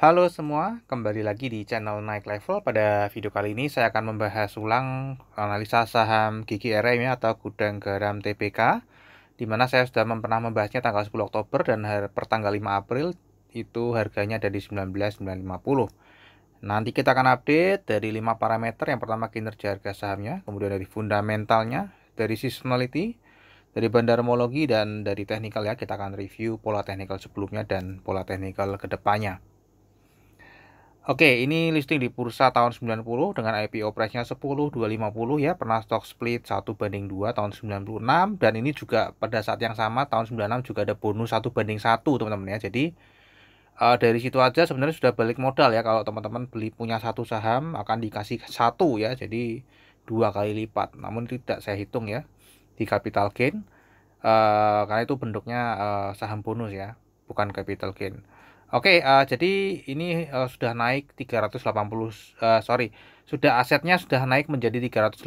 Halo semua, kembali lagi di channel Naik Level. Pada video kali ini saya akan membahas ulang analisa saham GGRM RM ya, atau Gudang Garam TPK di mana saya sudah pernah membahasnya tanggal 10 Oktober dan per tanggal 5 April itu harganya ada di 19.950. Nanti kita akan update dari 5 parameter. Yang pertama kinerja harga sahamnya, kemudian dari fundamentalnya, dari seasonality, dari bandarmologi dan dari technical ya kita akan review pola technical sebelumnya dan pola technical kedepannya. Oke, ini listing di bursa tahun 90 dengan IPO price-nya 10.250 ya, pernah stock split 1 banding 2 tahun 96 dan ini juga pada saat yang sama tahun 96 juga ada bonus 1 banding 1 teman-teman ya. Jadi uh, dari situ aja sebenarnya sudah balik modal ya kalau teman-teman beli punya satu saham akan dikasih satu ya, jadi dua kali lipat. Namun tidak saya hitung ya di capital gain uh, karena itu bentuknya uh, saham bonus ya, bukan capital gain. Oke, uh, jadi ini uh, sudah naik 380 uh, eh, sorry, sudah asetnya sudah naik menjadi 389%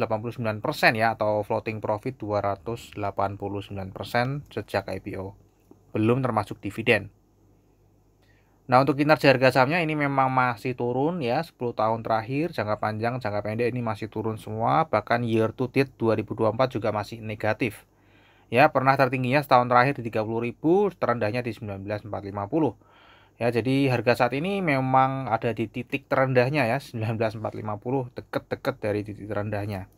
ya atau floating profit 289% sejak IPO. Belum termasuk dividen. Nah, untuk kinerja harga sahamnya ini memang masih turun ya 10 tahun terakhir, jangka panjang, jangka pendek ini masih turun semua, bahkan year to date 2024 juga masih negatif. Ya, pernah tertingginya setahun terakhir di 30.000, terendahnya di 19.450. Ya, jadi harga saat ini memang ada di titik terendahnya ya, 19450 deket-deket dari titik terendahnya.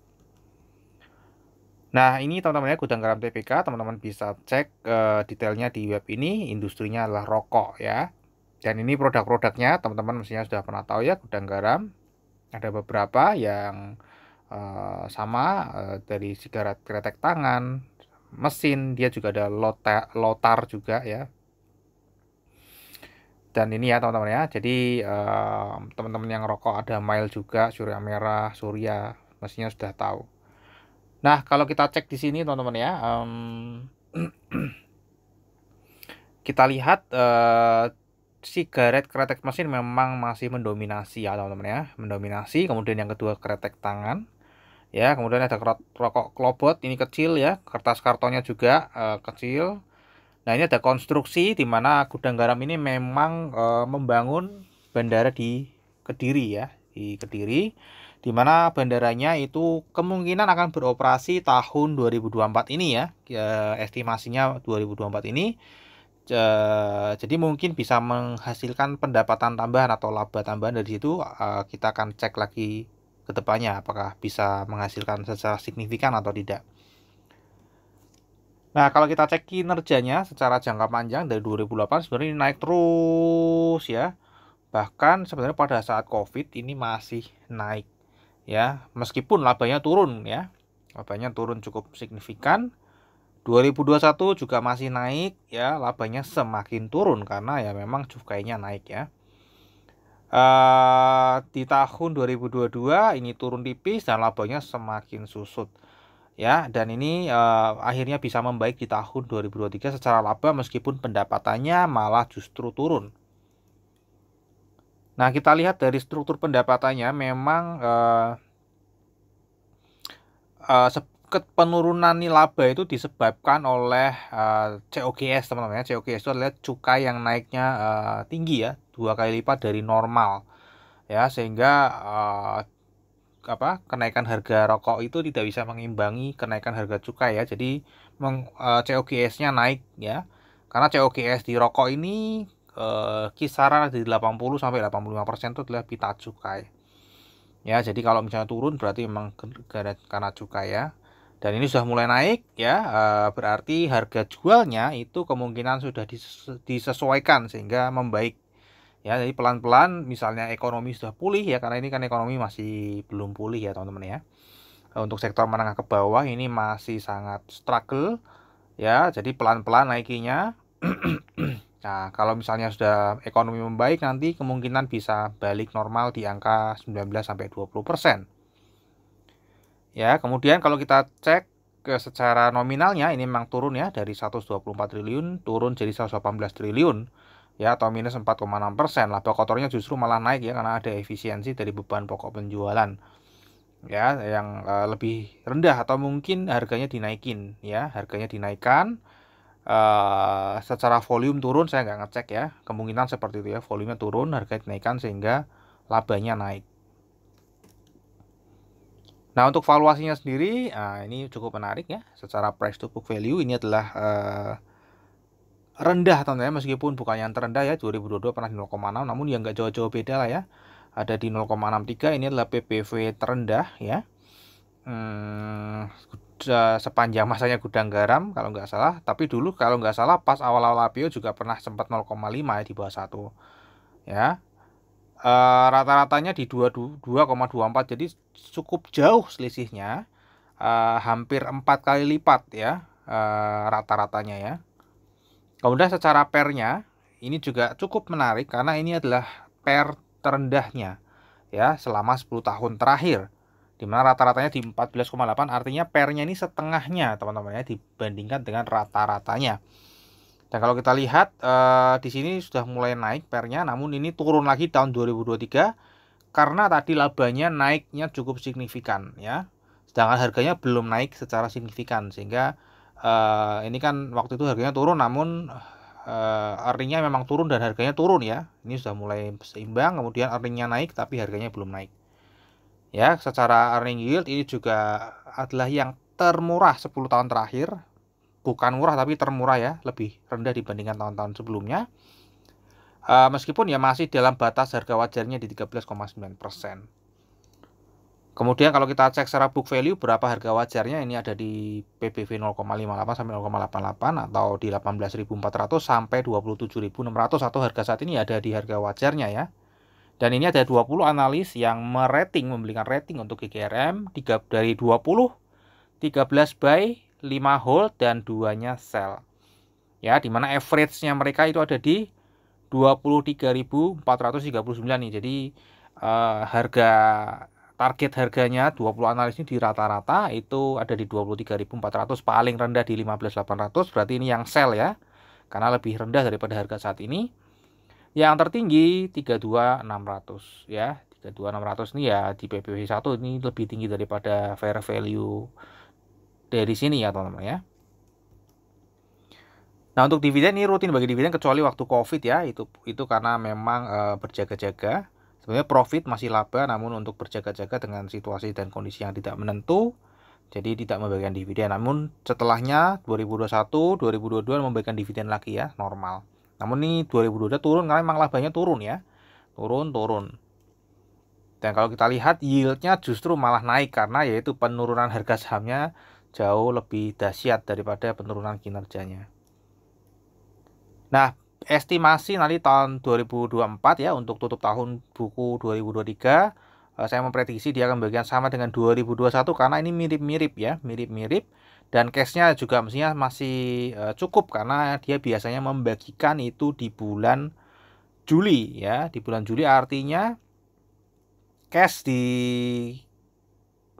Nah, ini teman-teman ya gudang garam TPK, teman-teman bisa cek uh, detailnya di web ini, industrinya adalah rokok ya. Dan ini produk-produknya teman-teman mestinya sudah pernah tahu ya, gudang garam. Ada beberapa yang uh, sama uh, dari sigaret kretek tangan, mesin, dia juga ada lotar juga ya, dan ini ya teman-teman ya jadi teman-teman uh, yang rokok ada mile juga surya merah surya mestinya sudah tahu nah kalau kita cek di sini teman-teman ya um, kita lihat uh, sigaret kretek mesin memang masih mendominasi ya teman-teman ya mendominasi kemudian yang kedua kretek tangan ya kemudian ada rokok klobot ini kecil ya kertas kartonnya juga uh, kecil Nah ini ada konstruksi di mana gudang garam ini memang e, membangun bandara di Kediri ya di Kediri di mana bandaranya itu kemungkinan akan beroperasi tahun 2024 ini ya e, estimasinya 2024 ini e, jadi mungkin bisa menghasilkan pendapatan tambahan atau laba tambahan dari situ e, kita akan cek lagi ke depannya apakah bisa menghasilkan secara signifikan atau tidak. Nah, kalau kita cek kinerjanya secara jangka panjang dari 2008 sebenarnya ini naik terus ya. Bahkan sebenarnya pada saat Covid ini masih naik ya. Meskipun labanya turun ya. Labanya turun cukup signifikan. 2021 juga masih naik ya, labanya semakin turun karena ya memang cukainya naik ya. Uh, di tahun 2022 ini turun tipis dan labanya semakin susut ya dan ini uh, akhirnya bisa membaik di tahun 2023 secara laba meskipun pendapatannya malah justru turun. Nah, kita lihat dari struktur pendapatannya memang uh, eh, uh, eh, penurunan laba itu disebabkan oleh uh, COGS teman-teman ya. COGS itu adalah cukai yang naiknya uh, tinggi ya, dua kali lipat dari normal. Ya, sehingga uh, apa kenaikan harga rokok itu tidak bisa mengimbangi kenaikan harga cukai ya. Jadi meng, e, COGS-nya naik ya. Karena COGS di rokok ini e, kisaran di 80 sampai 85% persen itu adalah pita cukai. Ya, jadi kalau misalnya turun berarti memang karena cukai ya. Dan ini sudah mulai naik ya, e, berarti harga jualnya itu kemungkinan sudah disesuaikan sehingga membaik ya jadi pelan-pelan misalnya ekonomi sudah pulih ya karena ini kan ekonomi masih belum pulih ya teman-teman ya eh, untuk sektor menengah ke bawah ini masih sangat struggle ya jadi pelan-pelan naikinya nah kalau misalnya sudah ekonomi membaik nanti kemungkinan bisa balik normal di angka 19 sampai 20 persen ya kemudian kalau kita cek secara nominalnya ini memang turun ya dari 124 triliun turun jadi 118 triliun ya atau minus 4,6 persen laba kotornya justru malah naik ya karena ada efisiensi dari beban pokok penjualan ya yang uh, lebih rendah atau mungkin harganya dinaikin ya harganya dinaikkan uh, secara volume turun saya nggak ngecek ya kemungkinan seperti itu ya volumenya turun harga dinaikkan sehingga labanya naik Nah untuk valuasinya sendiri, nah ini cukup menarik ya. Secara price to book value ini adalah uh, rendah tentunya meskipun bukan yang terendah ya 2022 pernah di 0,6 namun yang nggak jauh-jauh beda lah ya ada di 0,63 ini adalah PPV terendah ya hmm, sepanjang masanya gudang garam kalau nggak salah tapi dulu kalau nggak salah pas awal-awal IPO juga pernah sempat 0,5 ya di bawah satu ya e, rata-ratanya di 2,24 jadi cukup jauh selisihnya e, hampir empat kali lipat ya e, rata-ratanya ya Kemudian secara pernya ini juga cukup menarik karena ini adalah per terendahnya ya selama 10 tahun terakhir dimana rata-ratanya di 14,8 artinya pernya ini setengahnya teman-teman ya dibandingkan dengan rata-ratanya dan kalau kita lihat eh, di sini sudah mulai naik pernya namun ini turun lagi tahun 2023 karena tadi labanya naiknya cukup signifikan ya sedangkan harganya belum naik secara signifikan sehingga uh, ini kan waktu itu harganya turun namun uh, earningnya memang turun dan harganya turun ya ini sudah mulai seimbang kemudian earningnya naik tapi harganya belum naik ya secara earning yield ini juga adalah yang termurah 10 tahun terakhir bukan murah tapi termurah ya lebih rendah dibandingkan tahun-tahun sebelumnya uh, meskipun ya masih dalam batas harga wajarnya di 13,9 persen Kemudian kalau kita cek secara book value berapa harga wajarnya ini ada di PBV 0,58 sampai 0,88 atau di 18.400 sampai 27.600 atau harga saat ini ada di harga wajarnya ya. Dan ini ada 20 analis yang merating memberikan rating untuk GGRM 3 dari 20 13 buy, 5 hold dan duanya sell. Ya, di mana average-nya mereka itu ada di 23.439 nih. Jadi uh, harga target harganya 20 analis ini di rata-rata itu ada di 23.400 paling rendah di 15.800 berarti ini yang sell ya karena lebih rendah daripada harga saat ini yang tertinggi 32.600 ya 32.600 ini ya di PPW 1 ini lebih tinggi daripada fair value dari sini ya teman-teman ya Nah untuk dividen ini rutin bagi dividen kecuali waktu covid ya itu itu karena memang e, berjaga-jaga Sebenarnya profit masih laba namun untuk berjaga-jaga dengan situasi dan kondisi yang tidak menentu jadi tidak memberikan dividen. Namun setelahnya 2021, 2022 memberikan dividen lagi ya, normal. Namun ini 2022 turun karena memang labanya turun ya. Turun, turun. Dan kalau kita lihat yieldnya justru malah naik karena yaitu penurunan harga sahamnya jauh lebih dahsyat daripada penurunan kinerjanya. Nah, estimasi nanti tahun 2024 ya untuk tutup tahun buku 2023 eh, saya memprediksi dia akan bagian sama dengan 2021 karena ini mirip-mirip ya mirip-mirip dan cashnya juga mestinya masih eh, cukup karena dia biasanya membagikan itu di bulan Juli ya di bulan Juli artinya cash di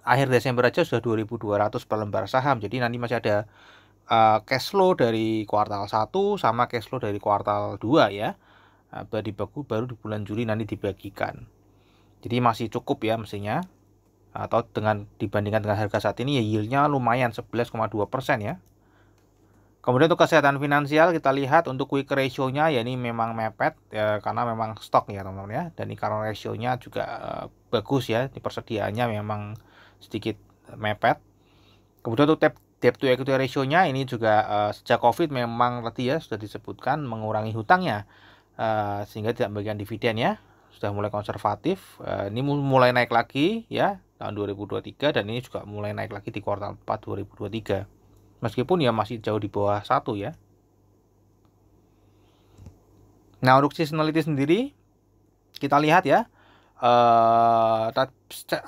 akhir Desember aja sudah 2200 per lembar saham jadi nanti masih ada Eh, cash flow dari kuartal 1 sama cash flow dari kuartal 2 ya. Eh, baru dibaku baru di bulan Juli nanti dibagikan. Jadi masih cukup ya mestinya. Atau dengan dibandingkan dengan harga saat ini ya yieldnya lumayan 11,2% ya. Kemudian untuk kesehatan finansial kita lihat untuk quick ratio-nya ya ini memang mepet ya, karena memang stok ya teman-teman ya dan current ratio-nya juga uh, bagus ya di persediaannya memang sedikit mepet. Kemudian untuk debt debt to equity ratio-nya ini juga uh, sejak Covid memang tadi ya sudah disebutkan mengurangi hutangnya uh, sehingga tidak bagian dividen ya. Sudah mulai konservatif. Uh, ini mulai naik lagi ya tahun 2023 dan ini juga mulai naik lagi di kuartal 4 2023. Meskipun ya masih jauh di bawah satu ya. Nah, untuk seasonality sendiri kita lihat ya. Uh,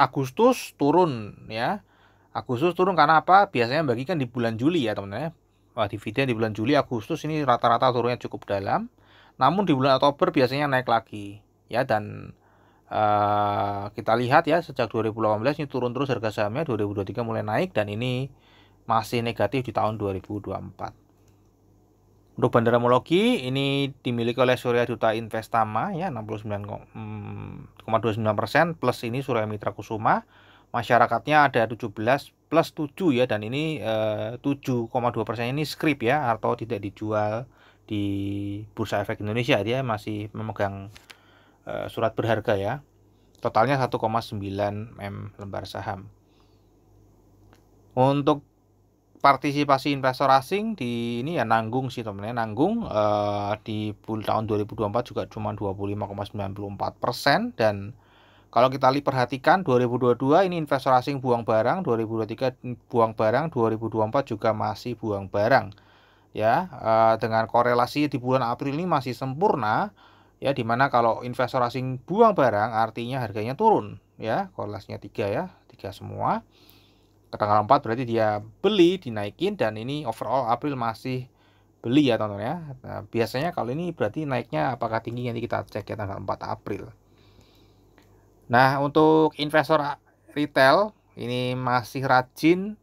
Agustus turun ya Agustus turun karena apa? Biasanya bagikan di bulan Juli ya teman-teman. Ya. Wah, dividen di bulan Juli, Agustus ini rata-rata turunnya cukup dalam. Namun di bulan Oktober biasanya naik lagi ya dan uh, kita lihat ya sejak 2018 ini turun terus harga sahamnya 2023 mulai naik dan ini masih negatif di tahun 2024. Untuk Bandara Mologi ini dimiliki oleh Surya Duta Investama ya 69,29% mm, plus ini Surya Mitra Kusuma masyarakatnya ada 17 plus 7 ya dan ini eh, 7,2 persen ini skrip ya atau tidak dijual di Bursa Efek Indonesia dia masih memegang eh, surat berharga ya totalnya 1,9 m lembar saham untuk partisipasi investor asing di ini ya nanggung sih teman temennya nanggung eh, di tahun 2024 juga cuma 25,94 persen dan kalau kita lihat perhatikan 2022 ini investor asing buang barang, 2023 buang barang, 2024 juga masih buang barang. Ya, eh, dengan korelasi di bulan April ini masih sempurna ya dimana kalau investor asing buang barang artinya harganya turun ya korelasinya tiga ya tiga semua ke tanggal 4 berarti dia beli dinaikin dan ini overall April masih beli ya teman-teman ya nah, biasanya kalau ini berarti naiknya apakah tinggi nanti kita cek ya tanggal 4 April Nah, untuk investor retail ini masih rajin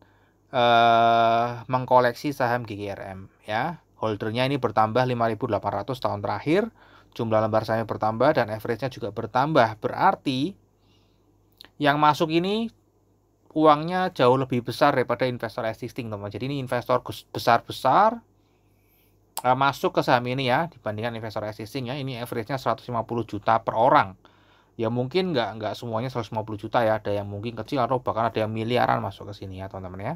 eh, mengkoleksi saham GGRM ya. Holdernya ini bertambah 5.800 tahun terakhir, jumlah lembar sahamnya bertambah dan average-nya juga bertambah. Berarti yang masuk ini uangnya jauh lebih besar daripada investor existing, teman. Jadi ini investor besar-besar eh, masuk ke saham ini ya dibandingkan investor existing ya. Ini average-nya 150 juta per orang ya mungkin nggak nggak semuanya 150 juta ya ada yang mungkin kecil atau bahkan ada yang miliaran masuk ke sini ya teman-teman ya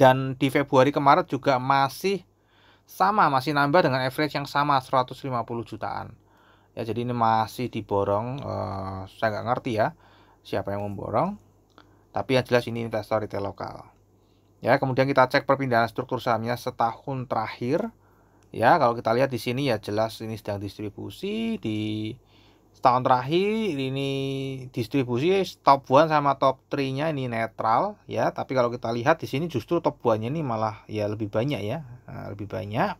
dan di Februari kemarin juga masih sama masih nambah dengan average yang sama 150 jutaan ya jadi ini masih diborong uh, saya nggak ngerti ya siapa yang memborong tapi yang jelas ini investor retail lokal ya kemudian kita cek perpindahan struktur sahamnya setahun terakhir ya kalau kita lihat di sini ya jelas ini sedang distribusi di setahun terakhir ini distribusi top one sama top 3 nya ini netral ya tapi kalau kita lihat di sini justru top one nya ini malah ya lebih banyak ya nah, lebih banyak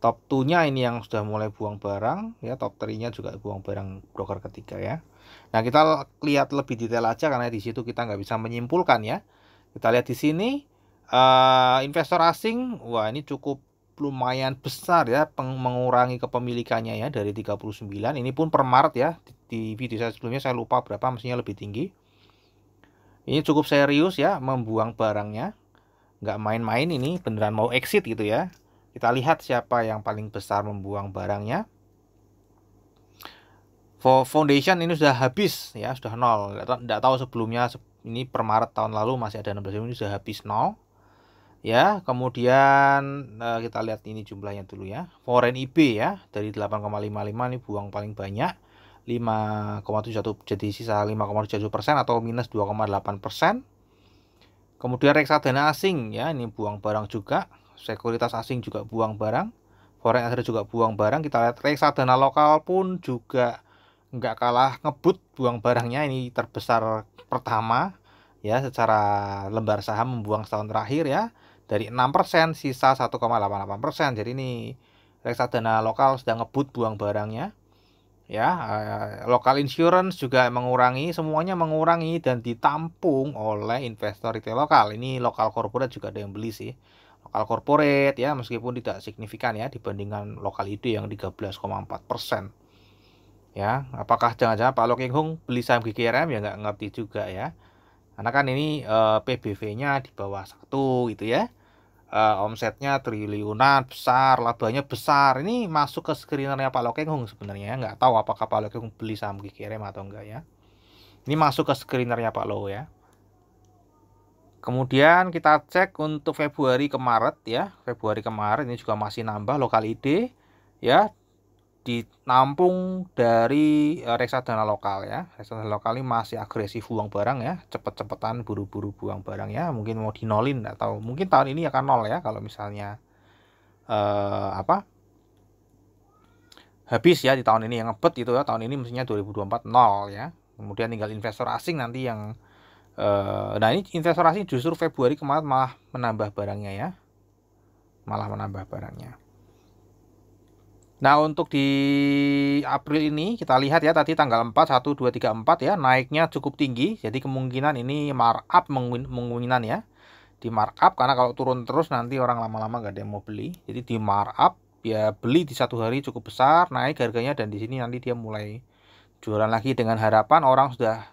top 2 nya ini yang sudah mulai buang barang ya top 3 nya juga buang barang broker ketiga ya nah kita lihat lebih detail aja karena di situ kita nggak bisa menyimpulkan ya kita lihat di sini uh, investor asing wah ini cukup lumayan besar ya mengurangi kepemilikannya ya dari 39 ini pun per Maret ya di video saya sebelumnya saya lupa berapa mestinya lebih tinggi ini cukup serius ya membuang barangnya nggak main-main ini beneran mau exit gitu ya kita lihat siapa yang paling besar membuang barangnya For foundation ini sudah habis ya sudah nol nggak tahu sebelumnya ini per Maret tahun lalu masih ada 16 ini sudah habis nol ya kemudian eh, kita lihat ini jumlahnya dulu ya foreign IB ya dari 8,55 ini buang paling banyak 5,71 jadi sisa 5,7 persen atau minus 2,8 persen kemudian reksadana asing ya ini buang barang juga sekuritas asing juga buang barang foreign asset juga buang barang kita lihat reksadana lokal pun juga nggak kalah ngebut buang barangnya ini terbesar pertama ya secara lembar saham membuang setahun terakhir ya dari 6% sisa 1,88%. Jadi ini reksadana lokal sedang ngebut buang barangnya. Ya, eh, lokal insurance juga mengurangi, semuanya mengurangi dan ditampung oleh investor retail lokal. Ini lokal corporate juga ada yang beli sih. Lokal corporate ya meskipun tidak signifikan ya dibandingkan lokal itu yang 13,4 persen ya apakah jangan-jangan Pak Lo King Hung beli saham GKRM ya nggak ngerti juga ya karena kan ini e, eh, PBV-nya di bawah satu gitu ya uh, omsetnya triliunan besar labanya besar ini masuk ke screenernya Pak Lokenghung sebenarnya nggak tahu apakah Pak Lokenghung beli saham Kikirim atau enggak ya ini masuk ke screenernya Pak Lo ya kemudian kita cek untuk Februari ke Maret ya Februari ke Maret ini juga masih nambah lokal ide ya ditampung dari e, reksadana lokal ya. Reksadana lokal ini masih agresif buang barang ya, cepet-cepetan buru-buru buang barang ya. Mungkin mau dinolin atau mungkin tahun ini akan nol ya kalau misalnya eh, apa habis ya di tahun ini yang ngebet itu ya tahun ini mestinya 2024 nol ya. Kemudian tinggal investor asing nanti yang eh, nah ini investor asing justru Februari kemarin malah menambah barangnya ya, malah menambah barangnya. Nah, untuk di April ini kita lihat ya tadi tanggal 4 1 2 3 4 ya, naiknya cukup tinggi. Jadi kemungkinan ini markup kemungkinan ya. Di markup karena kalau turun terus nanti orang lama-lama gak ada yang mau beli. Jadi di markup ya beli di satu hari cukup besar, naik harganya dan di sini nanti dia mulai jualan lagi dengan harapan orang sudah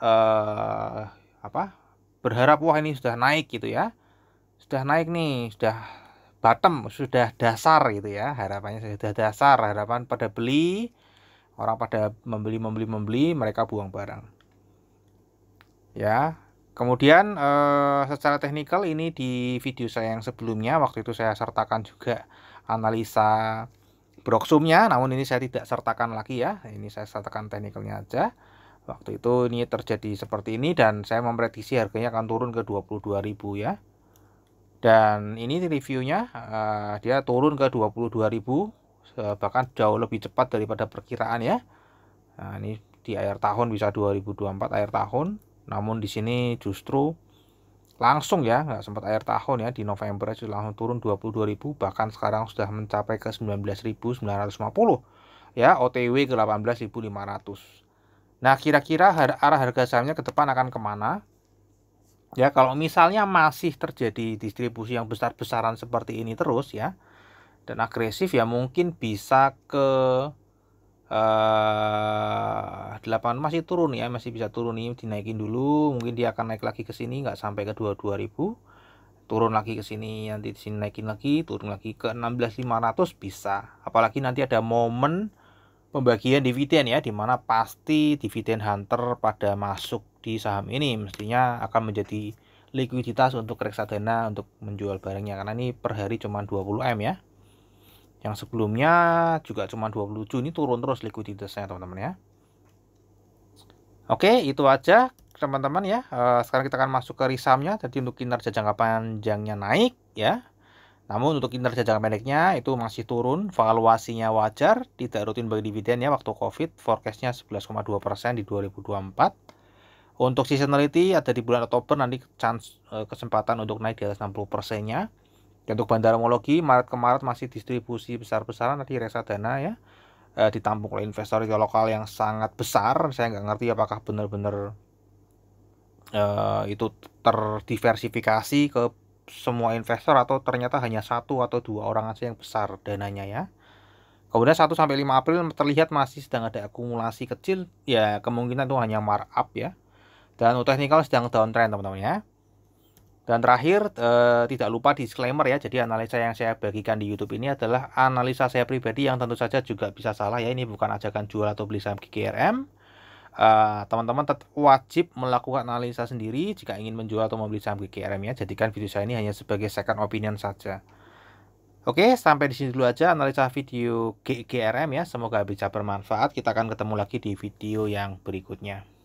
eh apa? berharap wah ini sudah naik gitu ya. Sudah naik nih, sudah bottom sudah dasar gitu ya harapannya sudah dasar harapan pada beli orang pada membeli membeli membeli mereka buang barang ya kemudian eh, secara teknikal ini di video saya yang sebelumnya waktu itu saya sertakan juga analisa broksumnya namun ini saya tidak sertakan lagi ya ini saya sertakan teknikalnya aja waktu itu ini terjadi seperti ini dan saya memprediksi harganya akan turun ke 22.000 ya dan ini reviewnya uh, dia turun ke 22.000 bahkan jauh lebih cepat daripada perkiraan ya nah, ini di akhir tahun bisa 2024 akhir tahun namun di sini justru langsung ya nggak sempat akhir tahun ya di November aja langsung turun 22.000 bahkan sekarang sudah mencapai ke 19.950 ya OTW ke 18.500 nah kira-kira arah harga sahamnya ke depan akan kemana Ya, kalau misalnya masih terjadi distribusi yang besar-besaran seperti ini terus ya dan agresif ya mungkin bisa ke eh 8 masih turun ya, masih bisa turun ini dinaikin dulu, mungkin dia akan naik lagi ke sini nggak sampai ke 22.000 turun lagi ke sini nanti di sini naikin lagi turun lagi ke 16.500 bisa apalagi nanti ada momen pembagian dividen ya dimana pasti dividen hunter pada masuk di saham ini mestinya akan menjadi likuiditas untuk reksadana untuk menjual barangnya karena ini per hari cuma 20 M ya yang sebelumnya juga cuma 27 ini turun terus likuiditasnya teman-teman ya Oke itu aja teman-teman ya eh, sekarang kita akan masuk ke risamnya jadi untuk kinerja jangka panjangnya naik ya namun untuk kinerja jangka pendeknya itu masih turun, valuasinya wajar, tidak rutin bagi dividen ya waktu COVID, forecastnya 11,2% di 2024. Untuk seasonality ada di bulan Oktober nanti chance eh, kesempatan untuk naik di atas 60 persennya. Untuk bandara homologi Maret ke Maret masih distribusi besar-besaran nanti dana ya uh, ditampung oleh investor lokal yang sangat besar. Saya nggak ngerti apakah benar-benar uh, itu terdiversifikasi ke semua investor atau ternyata hanya satu atau dua orang aja yang besar dananya ya. Kemudian 1 sampai 5 April terlihat masih sedang ada akumulasi kecil, ya kemungkinan itu hanya markup ya. Dan untuk technical sedang downtrend teman-teman ya. Dan terakhir, e, tidak lupa disclaimer ya. Jadi analisa yang saya bagikan di YouTube ini adalah analisa saya pribadi yang tentu saja juga bisa salah ya. Ini bukan ajakan jual atau beli saham GKRM eh, Teman-teman tetap wajib melakukan analisa sendiri jika ingin menjual atau membeli saham GKRM ya. Jadikan video saya ini hanya sebagai second opinion saja. Oke, sampai di sini dulu aja analisa video GGRM ya. Semoga bisa bermanfaat. Kita akan ketemu lagi di video yang berikutnya.